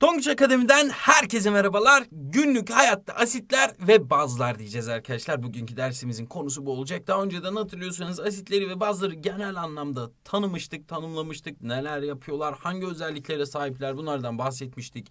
Tonguç Akademi'den herkese merhabalar. Günlük hayatta asitler ve bazlar diyeceğiz arkadaşlar. Bugünkü dersimizin konusu bu olacak. Daha önceden hatırlıyorsanız asitleri ve bazları genel anlamda tanımıştık, tanımlamıştık. Neler yapıyorlar, hangi özelliklere sahipler bunlardan bahsetmiştik.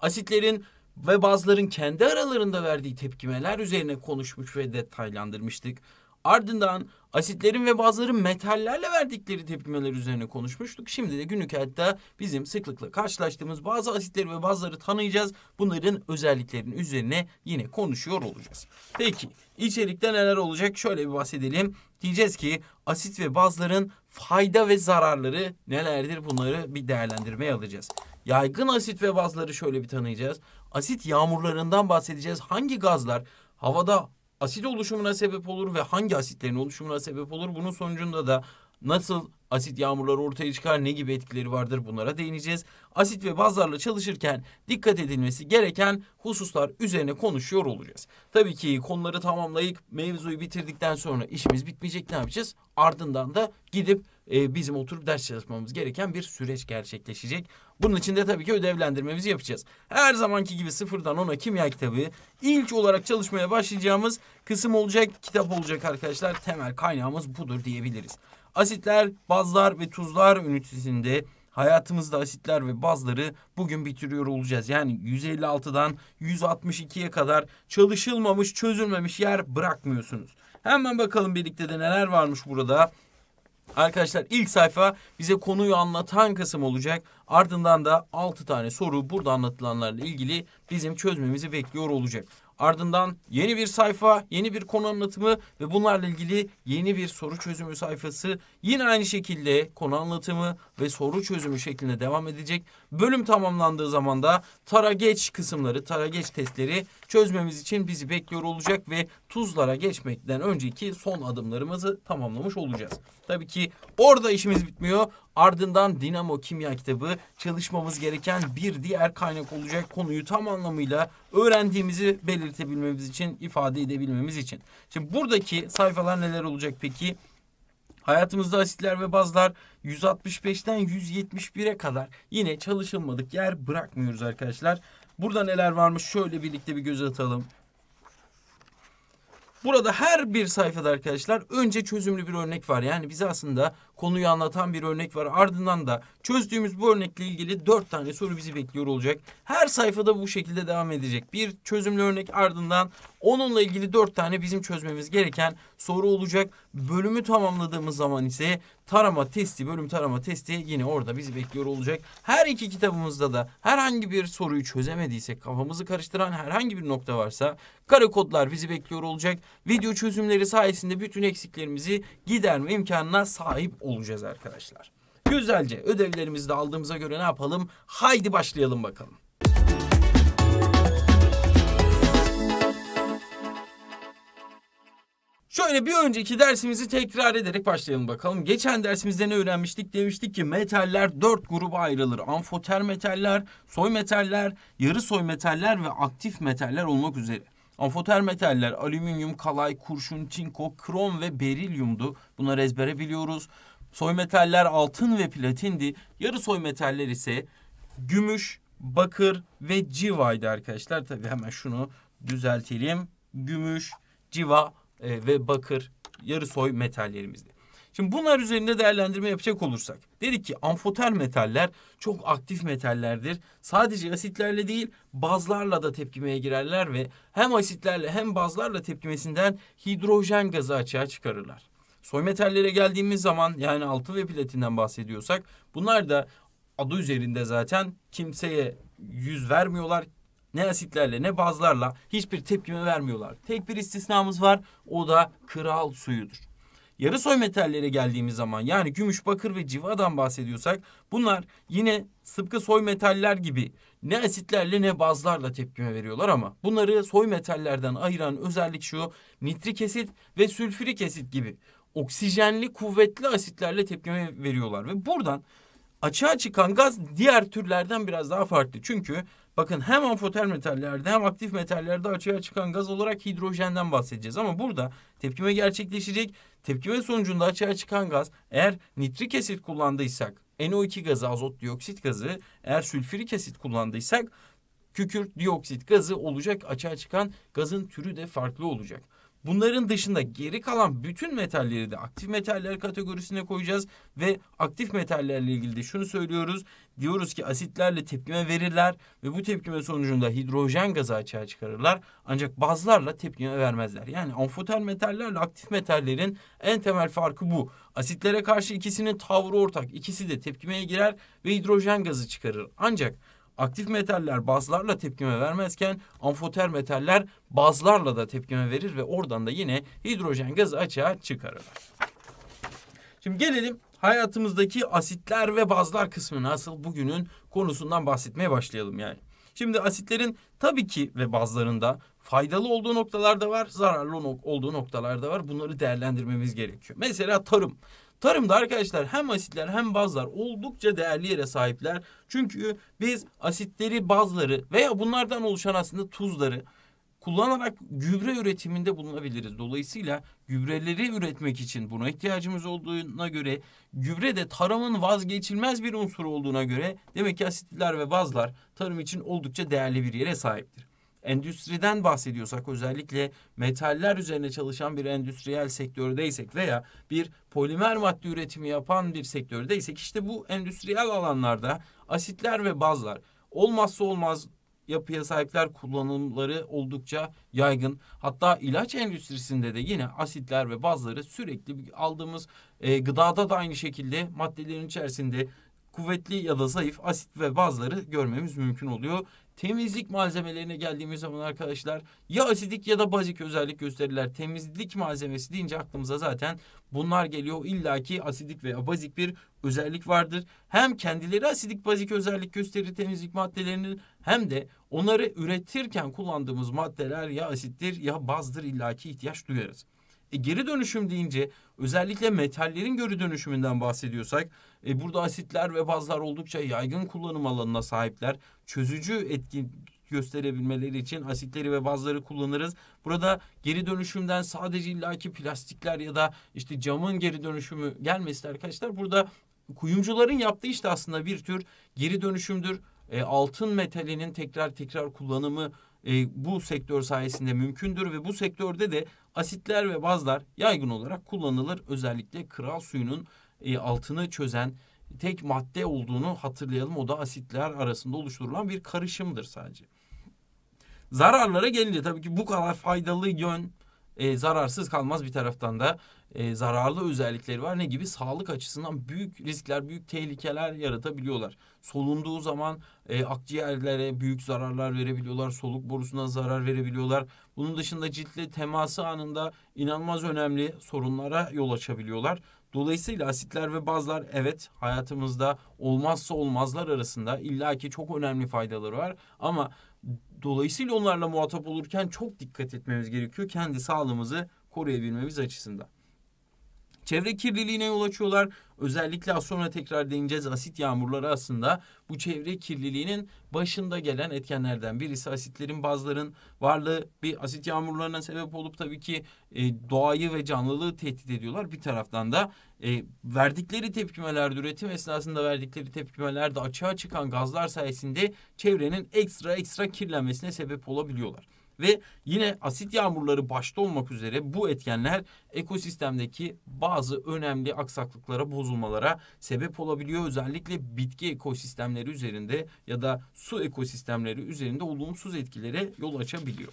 Asitlerin ve bazların kendi aralarında verdiği tepkimeler üzerine konuşmuş ve detaylandırmıştık. Ardından asitlerin ve bazıları metallerle verdikleri tepkimeler üzerine konuşmuştuk. Şimdi de günlük hayatta bizim sıklıkla karşılaştığımız bazı asitleri ve bazıları tanıyacağız. Bunların özelliklerinin üzerine yine konuşuyor olacağız. Peki içerikte neler olacak? Şöyle bir bahsedelim. Diyeceğiz ki asit ve bazların fayda ve zararları nelerdir? Bunları bir değerlendirmeye alacağız. Yaygın asit ve bazları şöyle bir tanıyacağız. Asit yağmurlarından bahsedeceğiz. Hangi gazlar havada asit oluşumuna sebep olur ve hangi asitlerin oluşumuna sebep olur? Bunun sonucunda da nasıl asit yağmurları ortaya çıkar, ne gibi etkileri vardır bunlara değineceğiz. Asit ve bazlarla çalışırken dikkat edilmesi gereken hususlar üzerine konuşuyor olacağız. Tabii ki konuları tamamlayıp mevzuyu bitirdikten sonra işimiz bitmeyecek ne yapacağız? Ardından da gidip e, bizim oturup ders çalışmamız gereken bir süreç gerçekleşecek. Bunun için de tabii ki ödevlendirmemizi yapacağız. Her zamanki gibi sıfırdan ona kimya kitabı ilk olarak çalışmaya başlayacağımız kısım olacak, kitap olacak arkadaşlar. Temel kaynağımız budur diyebiliriz. Asitler, bazlar ve tuzlar ünitesinde hayatımızda asitler ve bazları bugün bitiriyor olacağız. Yani 156'dan 162'ye kadar çalışılmamış, çözülmemiş yer bırakmıyorsunuz. Hemen bakalım birlikte de neler varmış burada. Arkadaşlar ilk sayfa bize konuyu anlatan kısım olacak. Ardından da 6 tane soru burada anlatılanlarla ilgili bizim çözmemizi bekliyor olacak. Ardından yeni bir sayfa, yeni bir konu anlatımı ve bunlarla ilgili yeni bir soru çözümü sayfası. Yine aynı şekilde konu anlatımı ve soru çözümü şeklinde devam edecek. Bölüm tamamlandığı zaman da tara geç kısımları, tara geç testleri çözmemiz için bizi bekliyor olacak ve tuzlara geçmekten önceki son adımlarımızı tamamlamış olacağız. Tabii ki orada işimiz bitmiyor. Ardından Dinamo Kimya kitabı çalışmamız gereken bir diğer kaynak olacak konuyu tam anlamıyla öğrendiğimizi belirtebilmemiz için, ifade edebilmemiz için. Şimdi buradaki sayfalar neler olacak peki? Hayatımızda asitler ve bazlar 165'ten 171'e kadar yine çalışılmadık yer bırakmıyoruz arkadaşlar. Burada neler varmış şöyle birlikte bir göz atalım. Burada her bir sayfada arkadaşlar önce çözümlü bir örnek var. Yani bize aslında konuyu anlatan bir örnek var. Ardından da çözdüğümüz bu örnekle ilgili dört tane soru bizi bekliyor olacak. Her sayfada bu şekilde devam edecek. Bir çözümlü örnek ardından onunla ilgili dört tane bizim çözmemiz gereken soru olacak. Bölümü tamamladığımız zaman ise tarama testi, bölüm tarama testi yine orada bizi bekliyor olacak. Her iki kitabımızda da herhangi bir soruyu çözemediysek, kafamızı karıştıran herhangi bir nokta varsa kare kodlar bizi bekliyor olacak. Video çözümleri sayesinde bütün eksiklerimizi giderme imkanına sahip olacağız olacağız arkadaşlar. Güzelce ödevlerimizi de aldığımıza göre ne yapalım? Haydi başlayalım bakalım. Şöyle bir önceki dersimizi tekrar ederek başlayalım bakalım. Geçen dersimizde ne öğrenmiştik? Demiştik ki metaller dört gruba ayrılır. Amfoter metaller, soy metaller, yarı soy metaller ve aktif metaller olmak üzere. Amfoter metaller alüminyum, kalay, kurşun, çinko, krom ve berilyumdu. Bunları ezbere biliyoruz. Soy metaller altın ve platindi. Yarı soy metaller ise gümüş, bakır ve civaydı arkadaşlar. Tabi hemen şunu düzeltelim. Gümüş, civa e, ve bakır yarı soy metallerimizdi. Şimdi bunlar üzerinde değerlendirme yapacak olursak. Dedik ki amfoter metaller çok aktif metallerdir. Sadece asitlerle değil bazlarla da tepkimeye girerler ve hem asitlerle hem bazlarla tepkimesinden hidrojen gazı açığa çıkarırlar. Soy metallere geldiğimiz zaman yani altın ve platinden bahsediyorsak bunlar da adı üzerinde zaten kimseye yüz vermiyorlar. Ne asitlerle ne bazlarla hiçbir tepkime vermiyorlar. Tek bir istisnamız var o da kral suyudur. Yarı soy metallere geldiğimiz zaman yani gümüş, bakır ve civadan bahsediyorsak bunlar yine sıpkı soy metaller gibi ne asitlerle ne bazlarla tepkime veriyorlar ama bunları soy metallerden ayıran özellik şu nitrik asit ve sülfürik asit gibi oksijenli kuvvetli asitlerle tepkime veriyorlar. Ve buradan açığa çıkan gaz diğer türlerden biraz daha farklı. Çünkü bakın hem amfoter metallerde hem aktif metallerde açığa çıkan gaz olarak hidrojenden bahsedeceğiz. Ama burada tepkime gerçekleşecek. Tepkime sonucunda açığa çıkan gaz eğer nitrik asit kullandıysak NO2 gazı azot dioksit gazı eğer sülfürik asit kullandıysak kükürt dioksit gazı olacak açığa çıkan gazın türü de farklı olacak. Bunların dışında geri kalan bütün metalleri de aktif metaller kategorisine koyacağız ve aktif metallerle ilgili de şunu söylüyoruz. Diyoruz ki asitlerle tepkime verirler ve bu tepkime sonucunda hidrojen gazı açığa çıkarırlar. Ancak bazılarla tepkime vermezler. Yani amfoter metallerle aktif metallerin en temel farkı bu. Asitlere karşı ikisinin tavrı ortak. İkisi de tepkimeye girer ve hidrojen gazı çıkarır. Ancak Aktif metaller bazlarla tepkime vermezken amfoter metaller bazlarla da tepkime verir ve oradan da yine hidrojen gazı açığa çıkarır. Şimdi gelelim hayatımızdaki asitler ve bazlar kısmına asıl bugünün konusundan bahsetmeye başlayalım yani. Şimdi asitlerin tabii ki ve bazlarında faydalı olduğu noktalar da var, zararlı olduğu noktalar da var. Bunları değerlendirmemiz gerekiyor. Mesela tarım. Tarımda arkadaşlar hem asitler hem bazlar oldukça değerli yere sahipler. Çünkü biz asitleri, bazları veya bunlardan oluşan aslında tuzları kullanarak gübre üretiminde bulunabiliriz. Dolayısıyla gübreleri üretmek için buna ihtiyacımız olduğuna göre gübre de tarımın vazgeçilmez bir unsur olduğuna göre demek ki asitler ve bazlar tarım için oldukça değerli bir yere sahiptir endüstriden bahsediyorsak özellikle metaller üzerine çalışan bir endüstriyel sektördeysek veya bir polimer madde üretimi yapan bir sektördeysek işte bu endüstriyel alanlarda asitler ve bazlar olmazsa olmaz yapıya sahipler kullanımları oldukça yaygın. Hatta ilaç endüstrisinde de yine asitler ve bazları sürekli aldığımız e, gıdada da aynı şekilde maddelerin içerisinde kuvvetli ya da zayıf asit ve bazları görmemiz mümkün oluyor. Temizlik malzemelerine geldiğimiz zaman arkadaşlar ya asidik ya da bazik özellik gösterirler. Temizlik malzemesi deyince aklımıza zaten bunlar geliyor. İlla ki asidik veya bazik bir özellik vardır. Hem kendileri asidik bazik özellik gösterir temizlik maddelerinin hem de onları üretirken kullandığımız maddeler ya asittir ya bazdır illaki ihtiyaç duyarız. E, geri dönüşüm deyince özellikle metallerin geri dönüşümünden bahsediyorsak e, burada asitler ve bazlar oldukça yaygın kullanım alanına sahipler. Çözücü etki gösterebilmeleri için asitleri ve bazları kullanırız. Burada geri dönüşümden sadece illaki plastikler ya da işte camın geri dönüşümü gelmesi arkadaşlar. Burada kuyumcuların yaptığı işte aslında bir tür geri dönüşümdür. E, altın metalinin tekrar tekrar kullanımı e, bu sektör sayesinde mümkündür ve bu sektörde de Asitler ve bazlar yaygın olarak kullanılır. Özellikle kral suyunun e, altını çözen tek madde olduğunu hatırlayalım. O da asitler arasında oluşturulan bir karışımdır sadece. Zararlara gelince tabii ki bu kadar faydalı yön e, zararsız kalmaz bir taraftan da e, zararlı özellikleri var. Ne gibi? Sağlık açısından büyük riskler, büyük tehlikeler yaratabiliyorlar. Solunduğu zaman e, akciğerlere büyük zararlar verebiliyorlar, soluk borusuna zarar verebiliyorlar. Bunun dışında ciltle teması anında inanılmaz önemli sorunlara yol açabiliyorlar. Dolayısıyla asitler ve bazlar evet hayatımızda olmazsa olmazlar arasında illaki çok önemli faydaları var ama dolayısıyla onlarla muhatap olurken çok dikkat etmemiz gerekiyor kendi sağlığımızı koruyabilmemiz açısından. Çevre kirliliğine yol açıyorlar. Özellikle az sonra tekrar değineceğiz asit yağmurları aslında bu çevre kirliliğinin başında gelen etkenlerden birisi. Asitlerin bazıların varlığı bir asit yağmurlarına sebep olup tabii ki e, doğayı ve canlılığı tehdit ediyorlar. Bir taraftan da e, verdikleri tepkimeler, üretim esnasında verdikleri tepkimelerde açığa çıkan gazlar sayesinde çevrenin ekstra ekstra kirlenmesine sebep olabiliyorlar. Ve yine asit yağmurları başta olmak üzere bu etkenler ekosistemdeki bazı önemli aksaklıklara, bozulmalara sebep olabiliyor. Özellikle bitki ekosistemleri üzerinde ya da su ekosistemleri üzerinde olumsuz etkilere yol açabiliyor.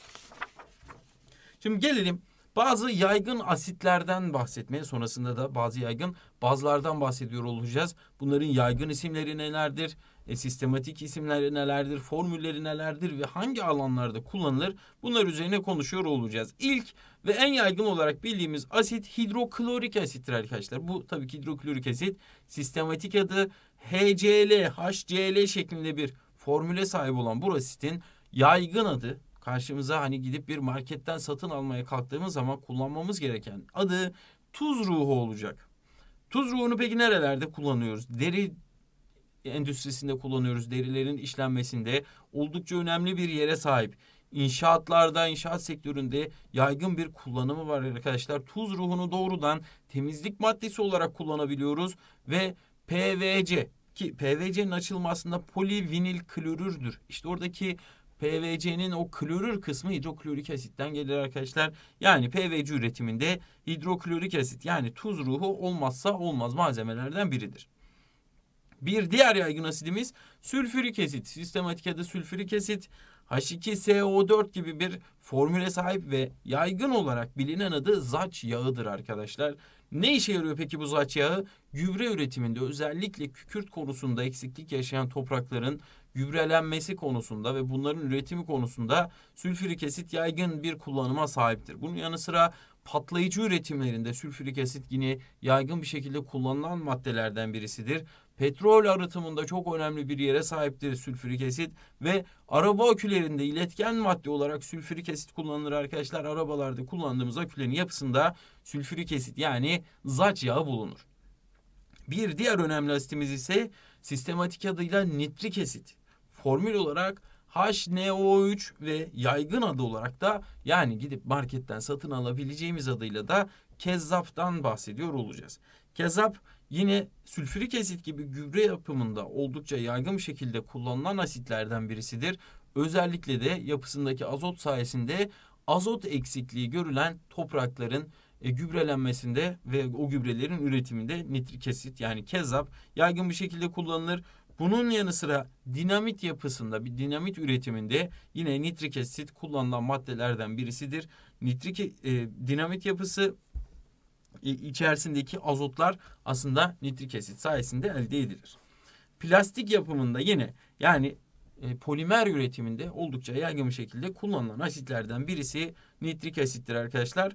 Şimdi gelelim bazı yaygın asitlerden bahsetmeye sonrasında da bazı yaygın bazlardan bahsediyor olacağız. Bunların yaygın isimleri nelerdir? E, sistematik isimler nelerdir, formülleri nelerdir ve hangi alanlarda kullanılır bunlar üzerine konuşuyor olacağız. İlk ve en yaygın olarak bildiğimiz asit hidroklorik asittir arkadaşlar. Bu tabii ki hidroklorik asit sistematik adı HCl, HCl şeklinde bir formüle sahip olan bu asitin yaygın adı karşımıza hani gidip bir marketten satın almaya kalktığımız zaman kullanmamız gereken adı tuz ruhu olacak. Tuz ruhunu peki nerelerde kullanıyoruz? Deri endüstrisinde kullanıyoruz. Derilerin işlenmesinde oldukça önemli bir yere sahip. İnşaatlarda, inşaat sektöründe yaygın bir kullanımı var arkadaşlar. Tuz ruhunu doğrudan temizlik maddesi olarak kullanabiliyoruz ve PVC ki PVC'nin açılmasında polivinil klorürdür. İşte oradaki PVC'nin o klorür kısmı hidroklorik asitten gelir arkadaşlar. Yani PVC üretiminde hidroklorik asit yani tuz ruhu olmazsa olmaz malzemelerden biridir. Bir diğer yaygın asidimiz sülfürik asit. Sistematik adı sülfürik asit. H2SO4 gibi bir formüle sahip ve yaygın olarak bilinen adı zaç yağıdır arkadaşlar. Ne işe yarıyor peki bu zaç yağı? Gübre üretiminde özellikle kükürt konusunda eksiklik yaşayan toprakların gübrelenmesi konusunda ve bunların üretimi konusunda sülfürik asit yaygın bir kullanıma sahiptir. Bunun yanı sıra patlayıcı üretimlerinde sülfürik asit yine yaygın bir şekilde kullanılan maddelerden birisidir petrol arıtımında çok önemli bir yere sahiptir sülfürik asit ve araba akülerinde iletken madde olarak sülfürik asit kullanılır arkadaşlar. Arabalarda kullandığımız akülerin yapısında sülfürik asit yani zaç yağı bulunur. Bir diğer önemli asitimiz ise sistematik adıyla nitrik asit. Formül olarak HNO3 ve yaygın adı olarak da yani gidip marketten satın alabileceğimiz adıyla da kezzaptan bahsediyor olacağız. Kezzap Yine sülfürik asit gibi gübre yapımında oldukça yaygın bir şekilde kullanılan asitlerden birisidir. Özellikle de yapısındaki azot sayesinde azot eksikliği görülen toprakların e, gübrelenmesinde ve o gübrelerin üretiminde nitrik asit yani kezap yaygın bir şekilde kullanılır. Bunun yanı sıra dinamit yapısında bir dinamit üretiminde yine nitrik asit kullanılan maddelerden birisidir. Nitrik e, dinamit yapısı içerisindeki azotlar aslında nitrik asit sayesinde elde edilir. Plastik yapımında yine yani e, polimer üretiminde oldukça yaygın bir şekilde kullanılan asitlerden birisi nitrik asittir arkadaşlar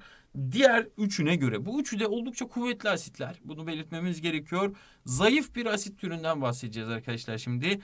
diğer üçüne göre. Bu üçü de oldukça kuvvetli asitler. Bunu belirtmemiz gerekiyor. Zayıf bir asit türünden bahsedeceğiz arkadaşlar şimdi.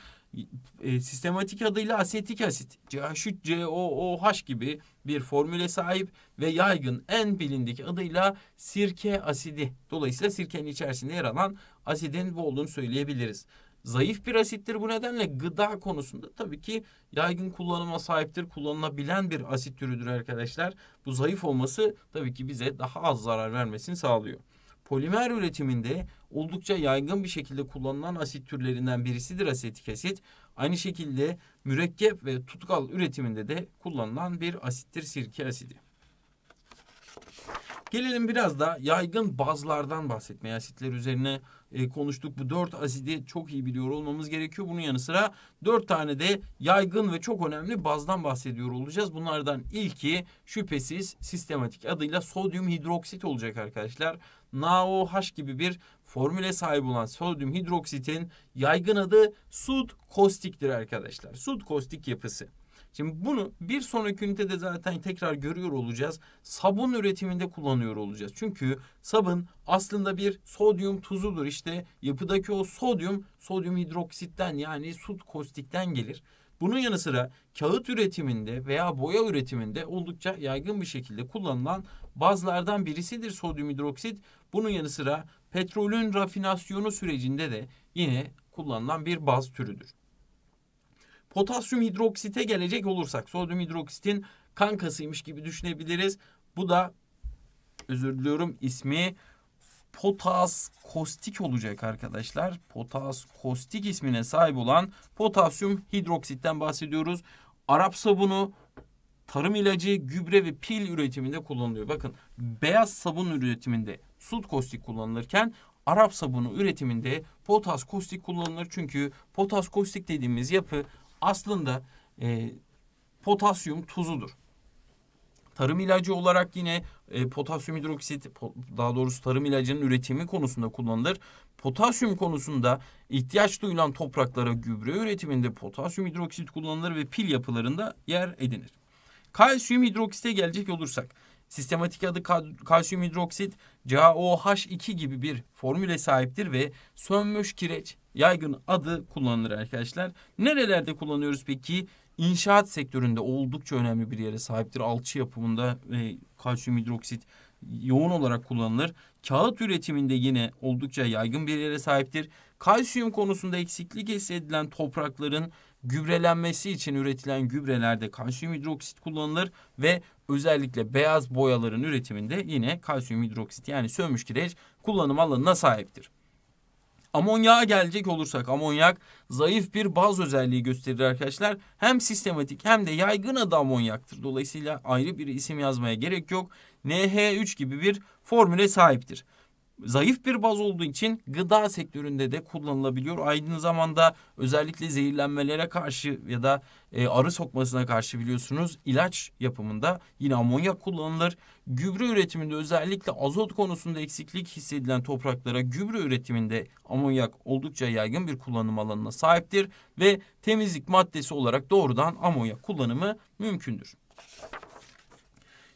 E, sistematik adıyla asetik asit. CH3COOH gibi bir formüle sahip ve yaygın en bilindik adıyla sirke asidi. Dolayısıyla sirkenin içerisinde yer alan asidin bu olduğunu söyleyebiliriz. Zayıf bir asittir bu nedenle gıda konusunda tabii ki yaygın kullanıma sahiptir. Kullanılabilen bir asit türüdür arkadaşlar. Bu zayıf olması tabii ki bize daha az zarar vermesini sağlıyor. Polimer üretiminde oldukça yaygın bir şekilde kullanılan asit türlerinden birisidir asetik asit. Aynı şekilde mürekkep ve tutkal üretiminde de kullanılan bir asittir sirke asidi. Gelelim biraz da yaygın bazlardan bahsetmeye asitler üzerine e, konuştuk. Bu dört asidi çok iyi biliyor olmamız gerekiyor. Bunun yanı sıra dört tane de yaygın ve çok önemli bazdan bahsediyor olacağız. Bunlardan ilki şüphesiz sistematik adıyla sodyum hidroksit olacak arkadaşlar. NaOH gibi bir formüle sahip olan sodyum hidroksitin yaygın adı sud kostiktir arkadaşlar. Sud kostik yapısı. Şimdi bunu bir sonraki ünitede zaten tekrar görüyor olacağız. Sabun üretiminde kullanıyor olacağız. Çünkü sabun aslında bir sodyum tuzudur. İşte yapıdaki o sodyum, sodyum hidroksitten yani sut kostikten gelir. Bunun yanı sıra kağıt üretiminde veya boya üretiminde oldukça yaygın bir şekilde kullanılan bazlardan birisidir sodyum hidroksit. Bunun yanı sıra petrolün rafinasyonu sürecinde de yine kullanılan bir baz türüdür. Potasyum hidroksite gelecek olursak sodyum hidroksitin kankasıymış gibi düşünebiliriz. Bu da özür diliyorum ismi potas kostik olacak arkadaşlar. Potas kostik ismine sahip olan potasyum hidroksitten bahsediyoruz. Arap sabunu, tarım ilacı, gübre ve pil üretiminde kullanılıyor. Bakın beyaz sabun üretiminde sud kostik kullanılırken Arap sabunu üretiminde potas kostik kullanılır. Çünkü potas kostik dediğimiz yapı aslında e, potasyum tuzudur. Tarım ilacı olarak yine e, potasyum hidroksit po, daha doğrusu tarım ilacının üretimi konusunda kullanılır. Potasyum konusunda ihtiyaç duyulan topraklara gübre üretiminde potasyum hidroksit kullanılır ve pil yapılarında yer edinir. Kalsiyum hidroksite gelecek olursak sistematik adı kalsiyum hidroksit CaOH2 gibi bir formüle sahiptir ve sönmüş kireç yaygın adı kullanılır arkadaşlar. Nerelerde kullanıyoruz peki? İnşaat sektöründe oldukça önemli bir yere sahiptir. Alçı yapımında e, kalsiyum hidroksit yoğun olarak kullanılır. Kağıt üretiminde yine oldukça yaygın bir yere sahiptir. Kalsiyum konusunda eksiklik hissedilen toprakların gübrelenmesi için üretilen gübrelerde kalsiyum hidroksit kullanılır ve özellikle beyaz boyaların üretiminde yine kalsiyum hidroksit yani sönmüş kireç kullanım alanına sahiptir. Amonyağa gelecek olursak amonyak zayıf bir baz özelliği gösterir arkadaşlar. Hem sistematik hem de yaygın adı amonyaktır. Dolayısıyla ayrı bir isim yazmaya gerek yok. NH3 gibi bir formüle sahiptir zayıf bir baz olduğu için gıda sektöründe de kullanılabiliyor. Aynı zamanda özellikle zehirlenmelere karşı ya da e, arı sokmasına karşı biliyorsunuz ilaç yapımında yine amonyak kullanılır. Gübre üretiminde özellikle azot konusunda eksiklik hissedilen topraklara gübre üretiminde amonyak oldukça yaygın bir kullanım alanına sahiptir ve temizlik maddesi olarak doğrudan amonyak kullanımı mümkündür.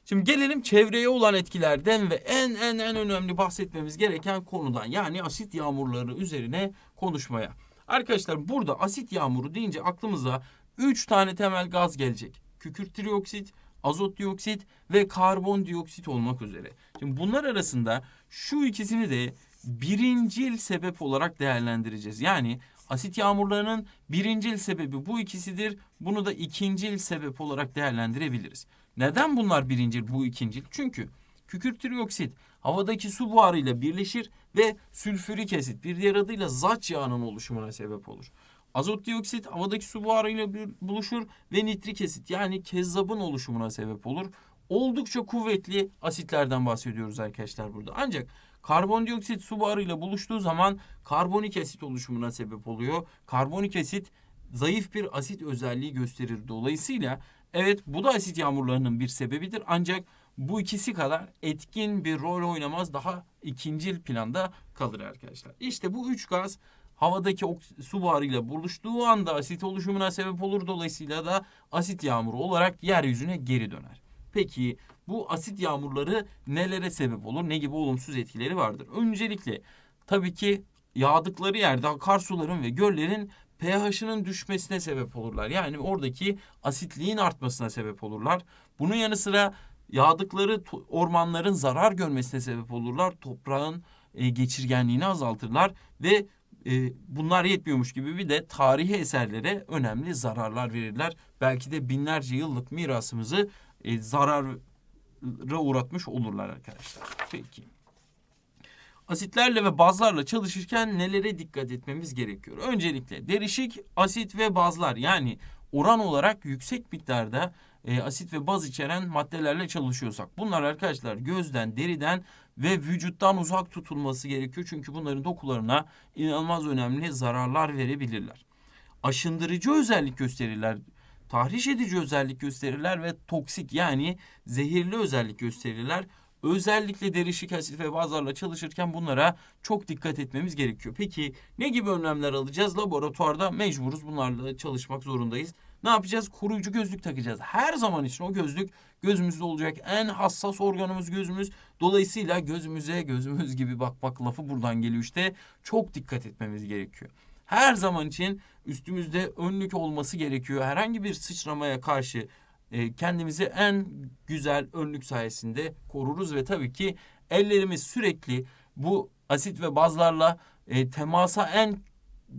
Şimdi gelelim çevreye olan etkilerden ve en en en önemli bahsetmemiz gereken konudan yani asit yağmurları üzerine konuşmaya. Arkadaşlar burada asit yağmuru deyince aklımıza 3 tane temel gaz gelecek. Kükürt trioksit, azot dioksit ve karbon dioksit olmak üzere. Şimdi bunlar arasında şu ikisini de birincil sebep olarak değerlendireceğiz. Yani asit yağmurlarının birincil sebebi bu ikisidir. Bunu da ikincil sebep olarak değerlendirebiliriz. Neden bunlar birincil bu ikincil? Çünkü kükürt trioksit havadaki su buharıyla birleşir ve sülfürik asit bir diğer adıyla zaç yağının oluşumuna sebep olur. Azot dioksit havadaki su buharıyla buluşur ve nitrik asit yani kezzabın oluşumuna sebep olur. Oldukça kuvvetli asitlerden bahsediyoruz arkadaşlar burada. Ancak karbondioksit su buharıyla buluştuğu zaman karbonik asit oluşumuna sebep oluyor. Karbonik asit zayıf bir asit özelliği gösterir. Dolayısıyla Evet bu da asit yağmurlarının bir sebebidir ancak bu ikisi kadar etkin bir rol oynamaz daha ikinci planda kalır arkadaşlar. İşte bu üç gaz havadaki su buharıyla buluştuğu anda asit oluşumuna sebep olur. Dolayısıyla da asit yağmuru olarak yeryüzüne geri döner. Peki bu asit yağmurları nelere sebep olur? Ne gibi olumsuz etkileri vardır? Öncelikle tabii ki yağdıkları yerde akarsuların ve göllerin pH'ının düşmesine sebep olurlar. Yani oradaki asitliğin artmasına sebep olurlar. Bunun yanı sıra yağdıkları ormanların zarar görmesine sebep olurlar. Toprağın e, geçirgenliğini azaltırlar ve e, bunlar yetmiyormuş gibi bir de tarihi eserlere önemli zararlar verirler. Belki de binlerce yıllık mirasımızı e, zarara uğratmış olurlar arkadaşlar. Peki asitlerle ve bazlarla çalışırken nelere dikkat etmemiz gerekiyor? Öncelikle derişik asit ve bazlar yani oran olarak yüksek miktarda e, asit ve baz içeren maddelerle çalışıyorsak. Bunlar arkadaşlar gözden, deriden ve vücuttan uzak tutulması gerekiyor. Çünkü bunların dokularına inanılmaz önemli zararlar verebilirler. Aşındırıcı özellik gösterirler, tahriş edici özellik gösterirler ve toksik yani zehirli özellik gösterirler. Özellikle derişik asit ve bazlarla çalışırken bunlara çok dikkat etmemiz gerekiyor. Peki ne gibi önlemler alacağız? Laboratuvarda mecburuz bunlarla çalışmak zorundayız. Ne yapacağız? Koruyucu gözlük takacağız. Her zaman için o gözlük gözümüzde olacak. En hassas organımız gözümüz. Dolayısıyla gözümüze gözümüz gibi bakmak lafı buradan geliyor işte. Çok dikkat etmemiz gerekiyor. Her zaman için üstümüzde önlük olması gerekiyor. Herhangi bir sıçramaya karşı e, kendimizi en güzel önlük sayesinde koruruz ve tabii ki ellerimiz sürekli bu asit ve bazlarla e, temasa en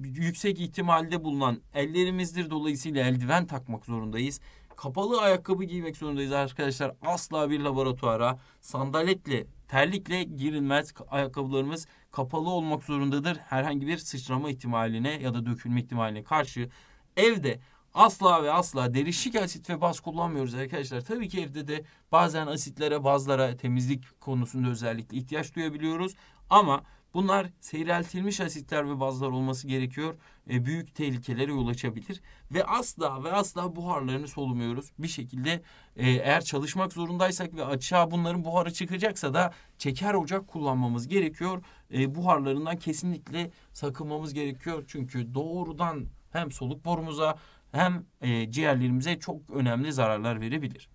yüksek ihtimalde bulunan ellerimizdir. Dolayısıyla eldiven takmak zorundayız. Kapalı ayakkabı giymek zorundayız arkadaşlar. Asla bir laboratuvara sandaletle, terlikle girilmez. Ayakkabılarımız kapalı olmak zorundadır. Herhangi bir sıçrama ihtimaline ya da dökülme ihtimaline karşı evde Asla ve asla derişik asit ve baz kullanmıyoruz arkadaşlar. Tabii ki evde de bazen asitlere, bazlara temizlik konusunda özellikle ihtiyaç duyabiliyoruz. Ama bunlar seyreltilmiş asitler ve bazlar olması gerekiyor. E, büyük tehlikelere yol açabilir. Ve asla ve asla buharlarını solumuyoruz. Bir şekilde e, eğer çalışmak zorundaysak ve açığa bunların buharı çıkacaksa da çeker ocak kullanmamız gerekiyor. E, buharlarından kesinlikle sakınmamız gerekiyor. Çünkü doğrudan hem soluk borumuza hem e, ciğerlerimize çok önemli zararlar verebilir.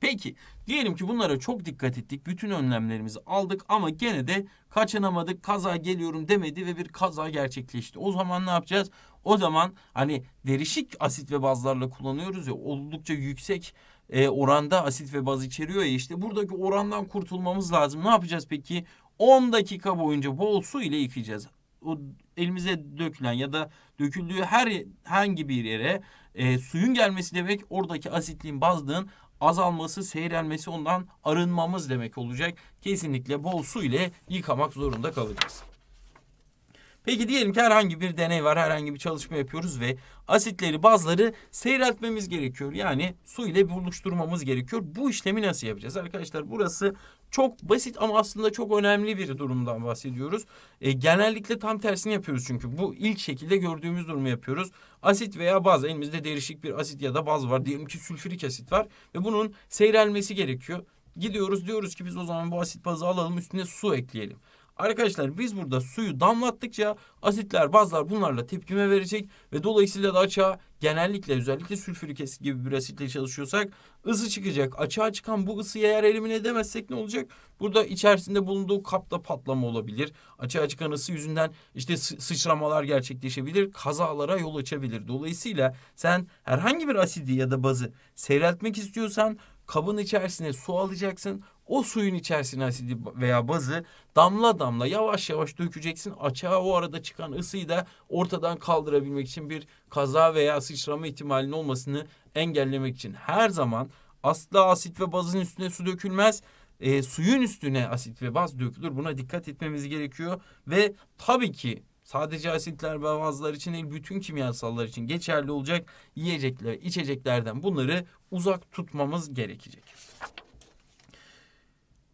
Peki diyelim ki bunlara çok dikkat ettik. Bütün önlemlerimizi aldık ama gene de kaçınamadık. Kaza geliyorum demedi ve bir kaza gerçekleşti. O zaman ne yapacağız? O zaman hani derişik asit ve bazlarla kullanıyoruz ya oldukça yüksek e, oranda asit ve baz içeriyor ya işte buradaki orandan kurtulmamız lazım. Ne yapacağız peki? 10 dakika boyunca bol su ile yıkayacağız o elimize dökülen ya da döküldüğü her hangi bir yere e, suyun gelmesi demek oradaki asitliğin bazlığın azalması, seyrelmesi ondan arınmamız demek olacak. Kesinlikle bol su ile yıkamak zorunda kalacağız. Peki diyelim ki herhangi bir deney var, herhangi bir çalışma yapıyoruz ve asitleri, bazları seyreltmemiz gerekiyor. Yani su ile buluşturmamız gerekiyor. Bu işlemi nasıl yapacağız? Arkadaşlar burası çok basit ama aslında çok önemli bir durumdan bahsediyoruz. E, genellikle tam tersini yapıyoruz çünkü. Bu ilk şekilde gördüğümüz durumu yapıyoruz. Asit veya baz elimizde değişik bir asit ya da baz var. Diyelim ki sülfürik asit var ve bunun seyrelmesi gerekiyor. Gidiyoruz diyoruz ki biz o zaman bu asit bazı alalım üstüne su ekleyelim. Arkadaşlar biz burada suyu damlattıkça asitler, bazlar bunlarla tepkime verecek ve dolayısıyla da açığa genellikle özellikle sülfürik asit gibi bir asitle çalışıyorsak ısı çıkacak. Açığa çıkan bu ısıyı eğer elimine edemezsek ne olacak? Burada içerisinde bulunduğu kapta patlama olabilir. Açığa çıkan ısı yüzünden işte sıçramalar gerçekleşebilir. Kazalara yol açabilir. Dolayısıyla sen herhangi bir asidi ya da bazı seyreltmek istiyorsan kabın içerisine su alacaksın. O suyun içerisine asidi veya bazı damla damla yavaş yavaş dökeceksin. Açığa o arada çıkan ısıyı da ortadan kaldırabilmek için bir kaza veya sıçrama ihtimalinin olmasını engellemek için her zaman asla asit ve bazın üstüne su dökülmez. E, suyun üstüne asit ve baz dökülür. Buna dikkat etmemiz gerekiyor ve tabii ki sadece asitler ve bazlar için değil bütün kimyasallar için geçerli olacak yiyecekler, içeceklerden bunları uzak tutmamız gerekecek.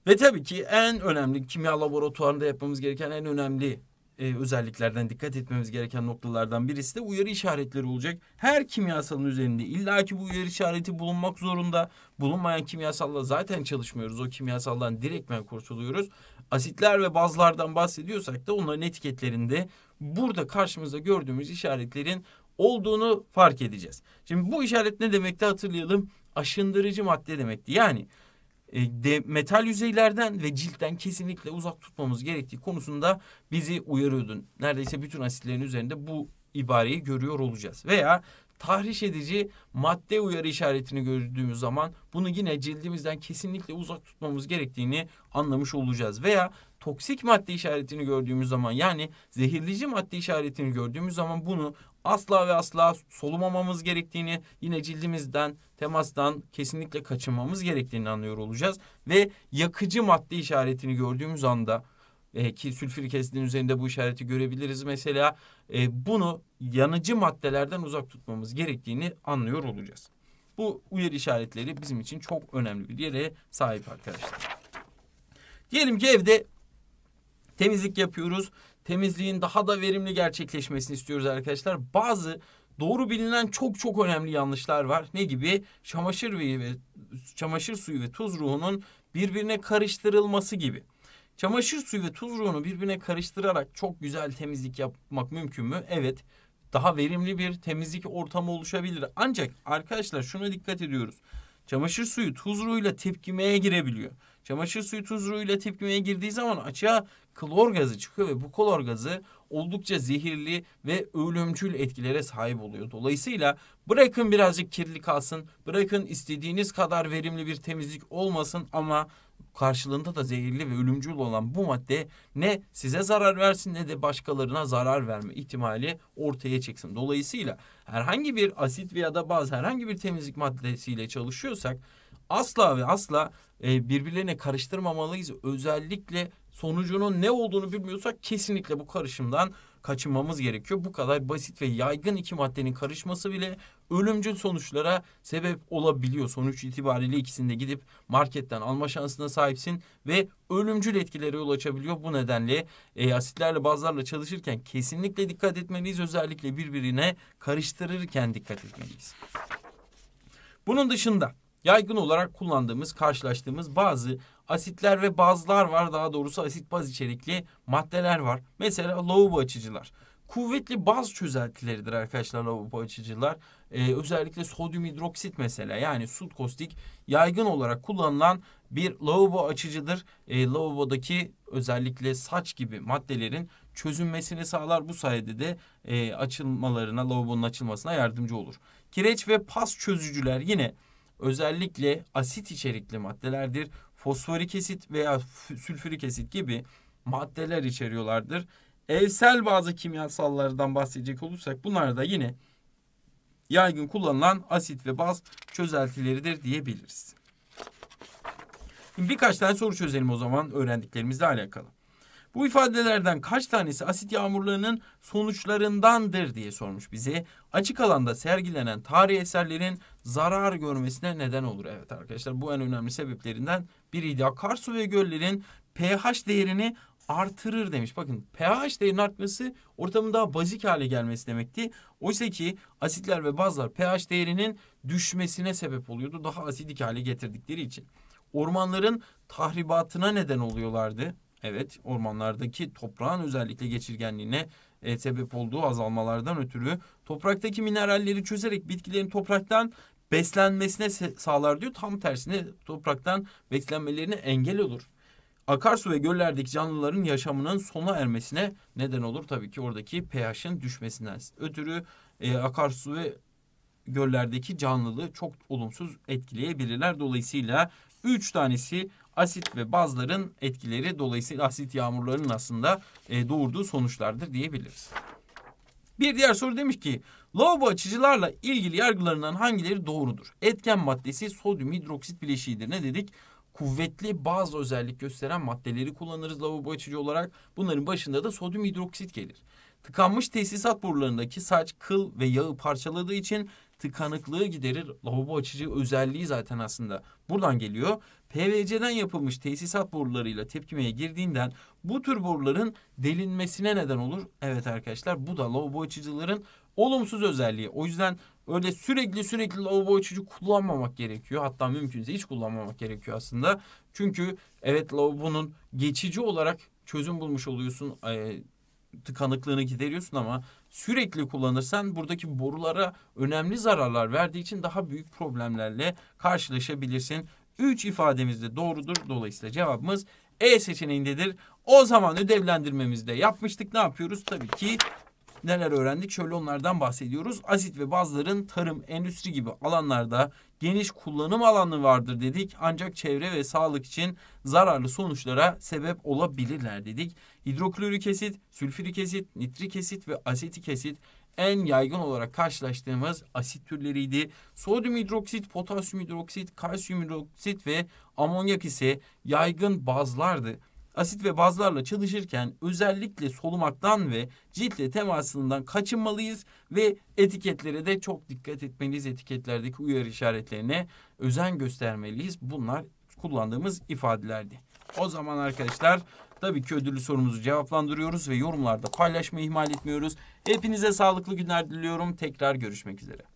Ve tabii ki en önemli kimya laboratuvarında yapmamız gereken en önemli e, özelliklerden dikkat etmemiz gereken noktalardan birisi de uyarı işaretleri olacak. Her kimyasalın üzerinde illaki bu uyarı işareti bulunmak zorunda. Bulunmayan kimyasalla zaten çalışmıyoruz. O kimyasaldan direktmen kurtuluyoruz asitler ve bazlardan bahsediyorsak da onların etiketlerinde burada karşımıza gördüğümüz işaretlerin olduğunu fark edeceğiz. Şimdi bu işaret ne demekti hatırlayalım. Aşındırıcı madde demekti. Yani e, de metal yüzeylerden ve ciltten kesinlikle uzak tutmamız gerektiği konusunda bizi uyarıyordu. Neredeyse bütün asitlerin üzerinde bu ibareyi görüyor olacağız. Veya tahriş edici madde uyarı işaretini gördüğümüz zaman bunu yine cildimizden kesinlikle uzak tutmamız gerektiğini anlamış olacağız. Veya toksik madde işaretini gördüğümüz zaman yani zehirleyici madde işaretini gördüğümüz zaman bunu asla ve asla solumamamız gerektiğini yine cildimizden temastan kesinlikle kaçınmamız gerektiğini anlıyor olacağız. Ve yakıcı madde işaretini gördüğümüz anda e, ki sülfürik asidin üzerinde bu işareti görebiliriz mesela. E, bunu yanıcı maddelerden uzak tutmamız gerektiğini anlıyor olacağız. Bu uyarı işaretleri bizim için çok önemli bir yere sahip arkadaşlar. Diyelim ki evde temizlik yapıyoruz. Temizliğin daha da verimli gerçekleşmesini istiyoruz arkadaşlar. Bazı doğru bilinen çok çok önemli yanlışlar var. Ne gibi? Çamaşır ve çamaşır suyu ve tuz ruhunun birbirine karıştırılması gibi. Çamaşır suyu ve tuz ruhunu birbirine karıştırarak çok güzel temizlik yapmak mümkün mü? Evet. Daha verimli bir temizlik ortamı oluşabilir. Ancak arkadaşlar şuna dikkat ediyoruz. Çamaşır suyu tuz ruhuyla tepkimeye girebiliyor. Çamaşır suyu tuz ruhuyla tepkimeye girdiği zaman açığa klor gazı çıkıyor ve bu klor gazı oldukça zehirli ve ölümcül etkilere sahip oluyor. Dolayısıyla bırakın birazcık kirli kalsın, bırakın istediğiniz kadar verimli bir temizlik olmasın ama karşılığında da zehirli ve ölümcül olan bu madde ne size zarar versin ne de başkalarına zarar verme ihtimali ortaya çıksın. Dolayısıyla herhangi bir asit veya da bazı herhangi bir temizlik maddesiyle çalışıyorsak asla ve asla e, birbirlerine karıştırmamalıyız. Özellikle sonucunun ne olduğunu bilmiyorsak kesinlikle bu karışımdan kaçınmamız gerekiyor. Bu kadar basit ve yaygın iki maddenin karışması bile ölümcül sonuçlara sebep olabiliyor. Sonuç itibariyle ikisinde gidip marketten alma şansına sahipsin ve ölümcül etkilere yol açabiliyor. Bu nedenle e, asitlerle bazlarla çalışırken kesinlikle dikkat etmeliyiz. Özellikle birbirine karıştırırken dikkat etmeliyiz. Bunun dışında yaygın olarak kullandığımız, karşılaştığımız bazı asitler ve bazlar var. Daha doğrusu asit baz içerikli maddeler var. Mesela lavabo açıcılar. Kuvvetli baz çözeltileridir arkadaşlar lavabo açıcılar. Ee, özellikle sodyum hidroksit mesela yani sud kostik yaygın olarak kullanılan bir lavabo açıcıdır. Ee, lavabodaki özellikle saç gibi maddelerin çözünmesini sağlar. Bu sayede de e, açılmalarına, lavabonun açılmasına yardımcı olur. Kireç ve pas çözücüler yine özellikle asit içerikli maddelerdir. Fosforik asit veya sülfürik asit gibi maddeler içeriyorlardır. Evsel bazı kimyasallardan bahsedecek olursak bunlar da yine yaygın kullanılan asit ve baz çözeltileridir diyebiliriz. Şimdi birkaç tane soru çözelim o zaman öğrendiklerimizle alakalı. Bu ifadelerden kaç tanesi asit yağmurlarının sonuçlarındandır diye sormuş bize. Açık alanda sergilenen tarih eserlerin zarar görmesine neden olur. Evet arkadaşlar bu en önemli sebeplerinden biriydi. Akarsu ve göllerin pH değerini artırır demiş. Bakın pH değerinin artması ortamın daha bazik hale gelmesi demekti. Oysa ki asitler ve bazlar pH değerinin düşmesine sebep oluyordu. Daha asidik hale getirdikleri için. Ormanların tahribatına neden oluyorlardı. Evet ormanlardaki toprağın özellikle geçirgenliğine e, sebep olduğu azalmalardan ötürü topraktaki mineralleri çözerek bitkilerin topraktan beslenmesine sağlar diyor. Tam tersine topraktan beslenmelerine engel olur. Akarsu ve göllerdeki canlıların yaşamının sona ermesine neden olur. Tabii ki oradaki pH'in düşmesinden ötürü e, akarsu ve göllerdeki canlılığı çok olumsuz etkileyebilirler. Dolayısıyla 3 tanesi asit ve bazların etkileri dolayısıyla asit yağmurlarının aslında e, doğurduğu sonuçlardır diyebiliriz. Bir diğer soru demiş ki Lavabo açıcılarla ilgili yargılarından hangileri doğrudur? Etken maddesi sodyum hidroksit bileşiğidir. Ne dedik? Kuvvetli bazı özellik gösteren maddeleri kullanırız lavabo açıcı olarak. Bunların başında da sodyum hidroksit gelir. Tıkanmış tesisat borularındaki saç, kıl ve yağı parçaladığı için tıkanıklığı giderir. Lavabo açıcı özelliği zaten aslında buradan geliyor. PVC'den yapılmış tesisat borularıyla tepkimeye girdiğinden bu tür boruların delinmesine neden olur. Evet arkadaşlar bu da lavabo açıcıların olumsuz özelliği. O yüzden öyle sürekli sürekli lavabo boy kullanmamak gerekiyor. Hatta mümkünse hiç kullanmamak gerekiyor aslında. Çünkü evet lavabonun geçici olarak çözüm bulmuş oluyorsun. E, tıkanıklığını gideriyorsun ama sürekli kullanırsan buradaki borulara önemli zararlar verdiği için daha büyük problemlerle karşılaşabilirsin. 3 ifademiz de doğrudur. Dolayısıyla cevabımız E seçeneğindedir. O zaman ödevlendirmemizi de yapmıştık. Ne yapıyoruz? Tabii ki neler öğrendik? Şöyle onlardan bahsediyoruz. Asit ve bazların tarım, endüstri gibi alanlarda geniş kullanım alanı vardır dedik. Ancak çevre ve sağlık için zararlı sonuçlara sebep olabilirler dedik. Hidroklorik asit, sülfürik asit, nitrik asit ve asetik asit en yaygın olarak karşılaştığımız asit türleriydi. Sodyum hidroksit, potasyum hidroksit, kalsiyum hidroksit ve amonyak ise yaygın bazlardı asit ve bazlarla çalışırken özellikle solumaktan ve ciltle temasından kaçınmalıyız ve etiketlere de çok dikkat etmeliyiz. Etiketlerdeki uyarı işaretlerine özen göstermeliyiz. Bunlar kullandığımız ifadelerdi. O zaman arkadaşlar tabii ki ödüllü sorumuzu cevaplandırıyoruz ve yorumlarda paylaşmayı ihmal etmiyoruz. Hepinize sağlıklı günler diliyorum. Tekrar görüşmek üzere.